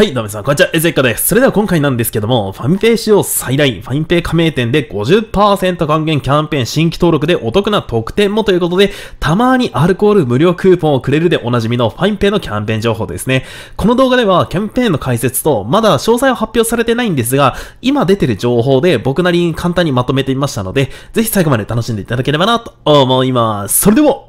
はい、どうも皆さん、こんにちは、エゼッカです。それでは今回なんですけども、ファミペイ使用最大、ファミペイ加盟店で50%還元キャンペーン新規登録でお得な特典もということで、たまにアルコール無料クーポンをくれるでおなじみのファミペイのキャンペーン情報ですね。この動画では、キャンペーンの解説と、まだ詳細は発表されてないんですが、今出てる情報で僕なりに簡単にまとめてみましたので、ぜひ最後まで楽しんでいただければなと思います。それでは、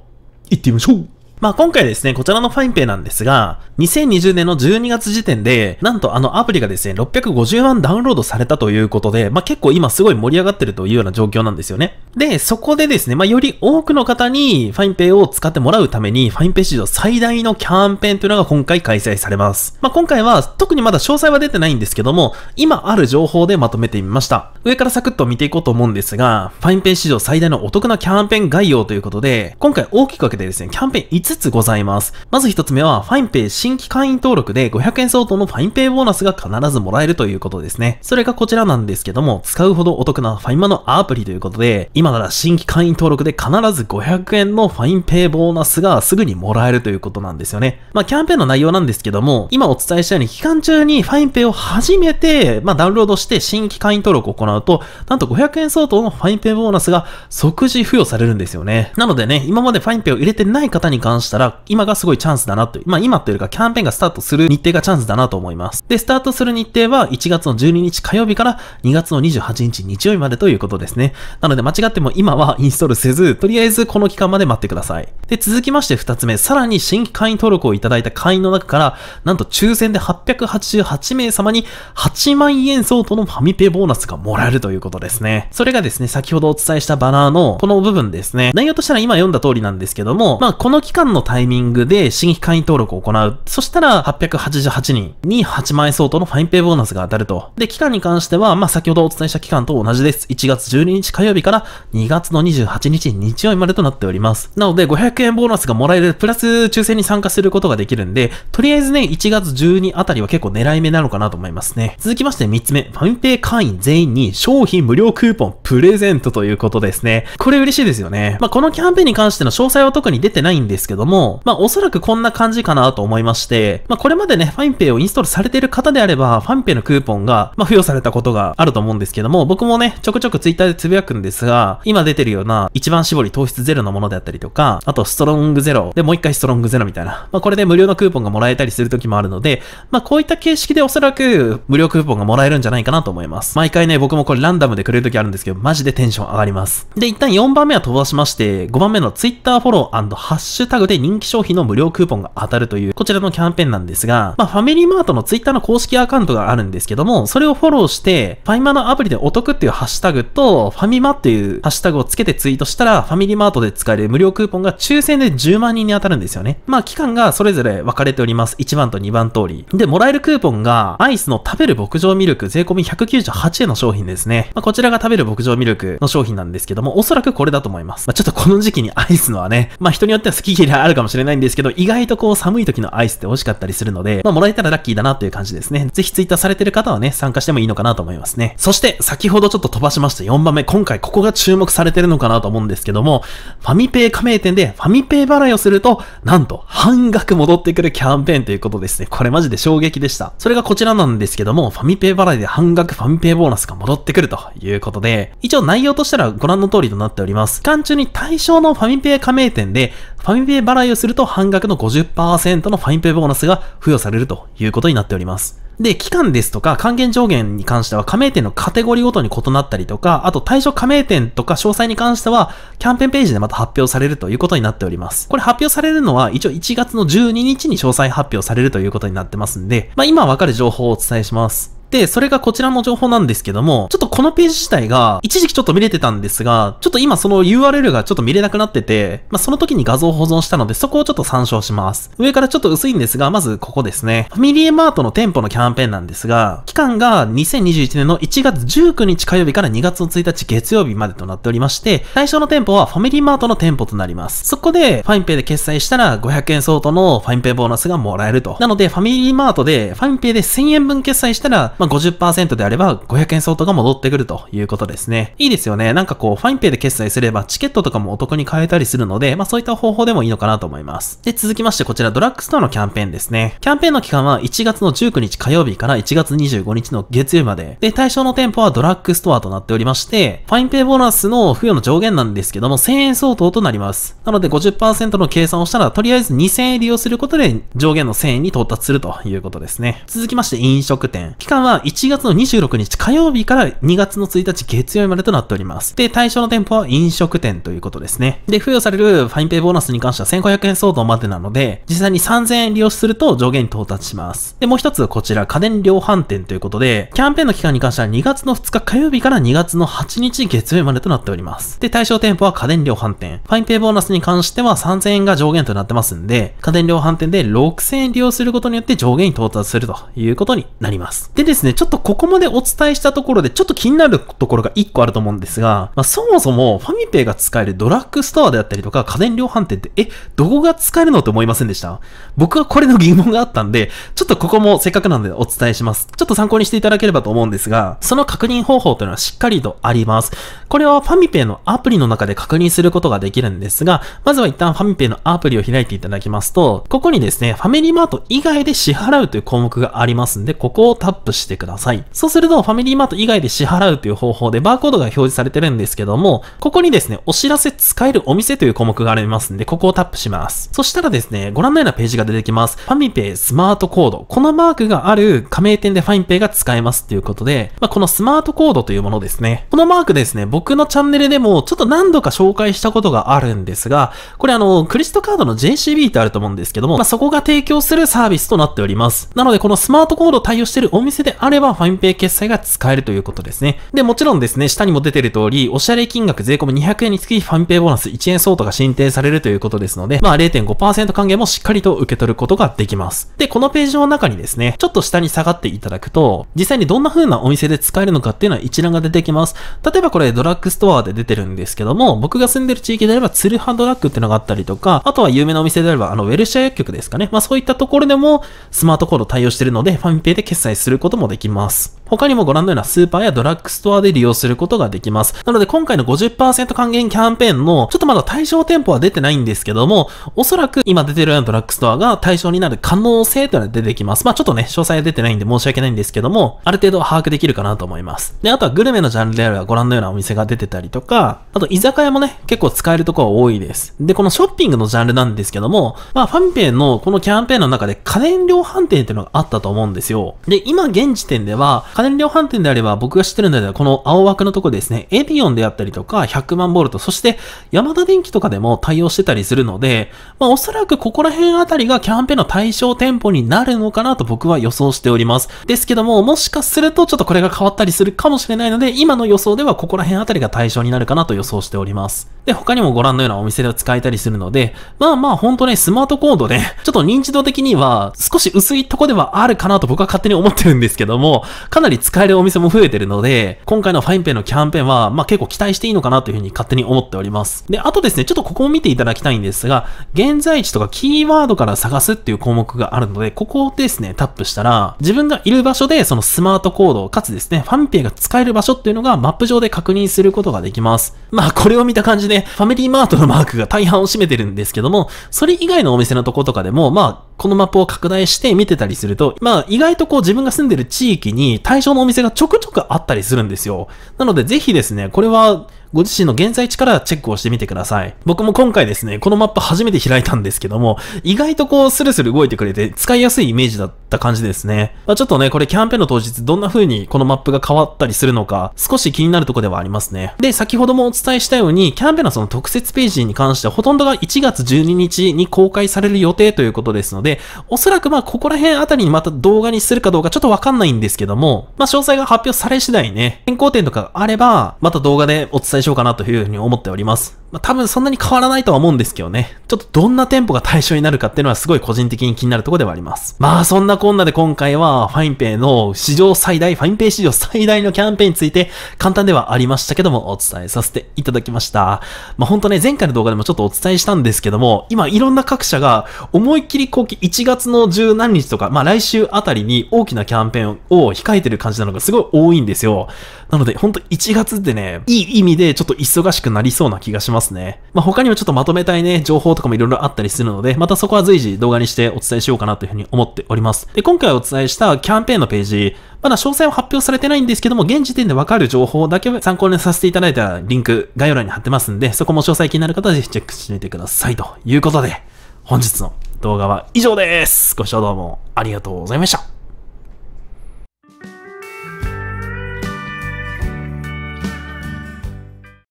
行ってみましょうまあ、今回ですね、こちらのファインペイなんですが、2020年の12月時点で、なんとあのアプリがですね、650万ダウンロードされたということで、まあ、結構今すごい盛り上がってるというような状況なんですよね。で、そこでですね、まあ、より多くの方にファインペイを使ってもらうために、ファインペイ史上最大のキャンペーンというのが今回開催されます。まあ、今回は特にまだ詳細は出てないんですけども、今ある情報でまとめてみました。上からサクッと見ていこうと思うんですが、ファインペイ史上最大のお得なキャンペーン概要ということで、今回大きく分けてですね、キャンペーン5 5つございます。まず1つ目は、ファインペイ新規会員登録で500円相当のファインペイボーナスが必ずもらえるということですね。それがこちらなんですけども、使うほどお得なファイマのアプリということで、今なら新規会員登録で必ず500円のファインペイボーナスがすぐにもらえるということなんですよね。まあ、キャンペーンの内容なんですけども、今お伝えしたように期間中にファインペイを初めて、まあ、ダウンロードして新規会員登録を行うと、なんと500円相当のファインペイボーナスが即時付与されるんですよね。なのでね、今までファインペイを入れてない方に関したら、今がすごいチャンスだなという、まあ今というかキャンペーンがスタートする日程がチャンスだなと思います。で、スタートする日程は1月の12日火曜日から2月の28日日曜日までということですね。なので間違っても今はインストールせず、とりあえずこの期間まで待ってください。で、続きまして2つ目、さらに新規会員登録をいただいた会員の中から、なんと抽選で888名様に8万円相当のファミペボーナスがもらえるということですね。それがですね、先ほどお伝えしたバナーのこの部分ですね。内容としたら今読んだ通りなんですけども、まあこの期間のタイミングで新規会員登録を行う。そしたら、888人に8万円相当のファインペイボーナスが当たると。で、期間に関しては、まあ、先ほどお伝えした期間と同じです。1月12日火曜日から2月の28日日曜日までとなっております。なので、500円ボーナスがもらえる、プラス抽選に参加することができるんで、とりあえずね、1月12あたりは結構狙い目なのかなと思いますね。続きまして3つ目、ファインペイ会員全員に商品無料クーポンプレゼントということですね。これ嬉しいですよね。まあ、このキャンペーンに関しての詳細は特に出てないんですけど、ども、まあおそらくこんな感じかなと思いまして、まあこれまでね、ファインペイをインストールされている方であれば、ファインペイのクーポンが、まあ付与されたことがあると思うんですけども、僕もね、ちょくちょくツイッターでつぶやくんですが、今出てるような一番絞り糖質ゼロのものであったりとか、あとストロングゼロ、でもう一回ストロングゼロみたいな、まあこれで無料のクーポンがもらえたりする時もあるので、まあこういった形式でおそらく無料クーポンがもらえるんじゃないかなと思います。毎回ね、僕もこれランダムでくれる時あるんですけど、マジでテンション上がります。で、一旦4番目は飛ばしまして、5番目の Twitter フォローハッシュタググで人気商品の無料クーポンが当たるという、こちらのキャンペーンなんですが、まあ、ファミリーマートの Twitter の公式アカウントがあるんですけども、それをフォローして、ファイマのアプリでお得っていうハッシュタグと、ファミマっていうハッシュタグをつけてツイートしたら、ファミリーマートで使える無料クーポンが抽選で10万人に当たるんですよね。まあ、期間がそれぞれ分かれております。1番と2番通り。で、もらえるクーポンが、アイスの食べる牧場ミルク税込み198円の商品ですね。まあ、こちらが食べる牧場ミルクの商品なんですけども、おそらくこれだと思います。まあ、ちょっとこの時期にアイスのはね、まあ、人によっては好き嫌があるかもしれないんですけど、意外とこう寒い時のアイスって美味しかったりするので、まあもらえたらラッキーだなという感じですね。ぜひツイッターされてる方はね、参加してもいいのかなと思いますね。そして先ほどちょっと飛ばしました4番目、今回ここが注目されてるのかなと思うんですけども、ファミペイ加盟店でファミペイ払いをすると、なんと半額戻ってくるキャンペーンということですね。これマジで衝撃でした。それがこちらなんですけども、ファミペイ払いで半額ファミペイボーナスが戻ってくるということで、一応内容としたらご覧の通りとなっております。期間中に対象のファミペイ加盟店でファミペイ払いをすると半額の50%のファミペイボーナスが付与されるということになっております。で、期間ですとか還元上限に関しては加盟店のカテゴリーごとに異なったりとか、あと対象加盟店とか詳細に関しては、キャンペーンページでまた発表されるということになっております。これ発表されるのは一応1月の12日に詳細発表されるということになってますんで、まあ今わかる情報をお伝えします。で、それがこちらの情報なんですけども、ちょっとこのページ自体が、一時期ちょっと見れてたんですが、ちょっと今その URL がちょっと見れなくなってて、まあ、その時に画像を保存したので、そこをちょっと参照します。上からちょっと薄いんですが、まずここですね。ファミリーマートの店舗のキャンペーンなんですが、期間が2021年の1月19日火曜日から2月の1日月曜日までとなっておりまして、対象の店舗はファミリーマートの店舗となります。そこで、ファインペイで決済したら500円相当のファインペイボーナスがもらえると。なので、ファミリーマートで、ファインペイで1000円分決済したら、まあ、50%であれば500円相当が戻ってくるということですね。いいですよね。なんかこう、ファインペイで決済すればチケットとかもお得に買えたりするので、まあ、そういった方法でもいいのかなと思います。で、続きましてこちらドラッグストアのキャンペーンですね。キャンペーンの期間は1月の19日火曜日から1月25日の月曜日まで。で、対象の店舗はドラッグストアとなっておりまして、ファインペイボーナスの付与の上限なんですけども、1000円相当となります。なので50%の計算をしたら、とりあえず2000円利用することで上限の1000円に到達するということですね。続きまして飲食店。期間はは1月の26日火曜日から2月の1日月曜日までとなっております。で、対象の店舗は飲食店ということですね。で、付与されるファインペイボーナスに関しては1500円相当までなので、実際に3000円利用すると上限に到達します。で、もう一つこちら家電量販店ということで、キャンペーンの期間に関しては2月の2日火曜日から2月の8日月曜日までとなっております。で、対象店舗は家電量販店。ファインペイボーナスに関しては3000円が上限となってますんで、家電量販店で6000円利用することによって上限に到達するということになります。でですですね、ちょっとここまでお伝えしたところで、ちょっと気になるところが1個あると思うんですが、まあ、そもそもファミペイが使えるドラッグストアであったりとか、家電量販店って、え、どこが使えるのって思いませんでした僕はこれの疑問があったんで、ちょっとここもせっかくなのでお伝えします。ちょっと参考にしていただければと思うんですが、その確認方法というのはしっかりとあります。これはファミペイのアプリの中で確認することができるんですが、まずは一旦ファミペイのアプリを開いていただきますと、ここにですね、ファミリーマート以外で支払うという項目がありますんで、ここをタップしてください。そうすると、ファミリーマート以外で支払うという方法でバーコードが表示されてるんですけども、ここにですね、お知らせ使えるお店という項目がありますんで、ここをタップします。そしたらですね、ご覧のようなページが出てきます。ファミペイスマートコード。このマークがある加盟店でファミペイが使えますっていうことで、まあ、このスマートコードというものですね。このマークですね、僕僕のチャンネルでもちょっと何度か紹介したことがあるんですが、これあの、クレジットカードの JCB ってあると思うんですけども、まあ、そこが提供するサービスとなっております。なので、このスマートコード対応してるお店であれば、ファインペイ決済が使えるということですね。で、もちろんですね、下にも出てる通り、おしゃれ金額税込200円につき、ファインペイボーナス1円相当が申請されるということですので、まあ、0.5%還元もしっかりと受け取ることができます。で、このページの中にですね、ちょっと下に下がっていただくと、実際にどんな風なお店で使えるのかっていうのは一覧が出てきます。例えばこれ、ドララックストアで出てるんですけども、僕が住んでる地域であれば、ツルハドラッグっていうのがあったりとか、あとは有名なお店であれば、あの、ウェルシア薬局ですかね。まあそういったところでも、スマートコード対応してるので、ファミペイで決済することもできます。他にもご覧のようなスーパーやドラッグストアで利用することができます。なので今回の50%還元キャンペーンの、ちょっとまだ対象店舗は出てないんですけども、おそらく今出てるようなドラッグストアが対象になる可能性というのは出てきます。まあちょっとね、詳細は出てないんで申し訳ないんですけども、ある程度把握できるかなと思います。で、あとはグルメのジャンルであればご覧のようなお店が出てたりとか、あと居酒屋もね、結構使えるところ多いです。で、このショッピングのジャンルなんですけども、まあファミペイのこのキャンペーンの中で家電量販店っていうのがあったと思うんですよ。で、今現時点では、家電量販店であれば僕が知ってるのではこの青枠のとこですね、エディオンであったりとか100万ボルト、そしてヤマダ電機とかでも対応してたりするので、まあおそらくここら辺あたりがキャンペーンの対象店舗になるのかなと僕は予想しております。ですけども、もしかするとちょっとこれが変わったりするかもしれないので、今の予想ではここら辺あたりが対象になるかなと予想しております。で、他にもご覧のようなお店で使えたりするので、まあまあほんとね、スマートコードで、ね、ちょっと認知度的には少し薄いとこではあるかなと僕は勝手に思ってるんですけども、かなりり使えるお店も増えてるので、今回のファインペイのキャンペーンは、まあ、結構期待していいのかなというふうに勝手に思っております。で、あとですね、ちょっとここを見ていただきたいんですが、現在地とかキーワードから探すっていう項目があるので、ここですね、タップしたら、自分がいる場所でそのスマートコード、かつですね、ファンペイが使える場所っていうのがマップ上で確認することができます。まあ、これを見た感じで、ファミリーマートのマークが大半を占めてるんですけども、それ以外のお店のとことかでも、まあ、このマップを拡大して見てたりすると、まあ、意外とこう自分が住んでる地域に対象のお店がちょくちょくあったりするんですよ。なので、ぜひですね、これは、ご自身の現在地からチェックをしてみてください。僕も今回ですね、このマップ初めて開いたんですけども、意外とこう、スルスル動いてくれて、使いやすいイメージだった感じですね。まあ、ちょっとね、これキャンペーンの当日、どんな風にこのマップが変わったりするのか、少し気になるとこではありますね。で、先ほどもお伝えしたように、キャンペーンのその特設ページに関しては、ほとんどが1月12日に公開される予定ということですので、おそらくまあ、ここら辺あたりにまた動画にするかどうかちょっとわかんないんですけども、まあ、詳細が発表され次第ね、変更点とかあれば、また動画でお伝え対象かなというふうに思っております。まあ、多分そんなに変わらないとは思うんですけどね。ちょっとどんな店舗が対象になるかっていうのはすごい個人的に気になるところではあります。まあそんなこんなで今回はファインペイの史上最大、ファインペイ史上最大のキャンペーンについて簡単ではありましたけどもお伝えさせていただきました。まあほんとね、前回の動画でもちょっとお伝えしたんですけども、今いろんな各社が思いっきりこう1月の十何日とか、まあ来週あたりに大きなキャンペーンを控えてる感じなのがすごい多いんですよ。なのでほんと1月ってね、いい意味でちょっと忙しくなりそうな気がします。ますね。まあ、他にもちょっとまとめたいね、情報とかもいろいろあったりするので、またそこは随時動画にしてお伝えしようかなというふうに思っております。で、今回お伝えしたキャンペーンのページ、まだ詳細は発表されてないんですけども、現時点でわかる情報だけを参考にさせていただいたリンク、概要欄に貼ってますんで、そこも詳細気になる方はぜひチェックしてみてください。ということで、本日の動画は以上です。ご視聴どうもありがとうございました。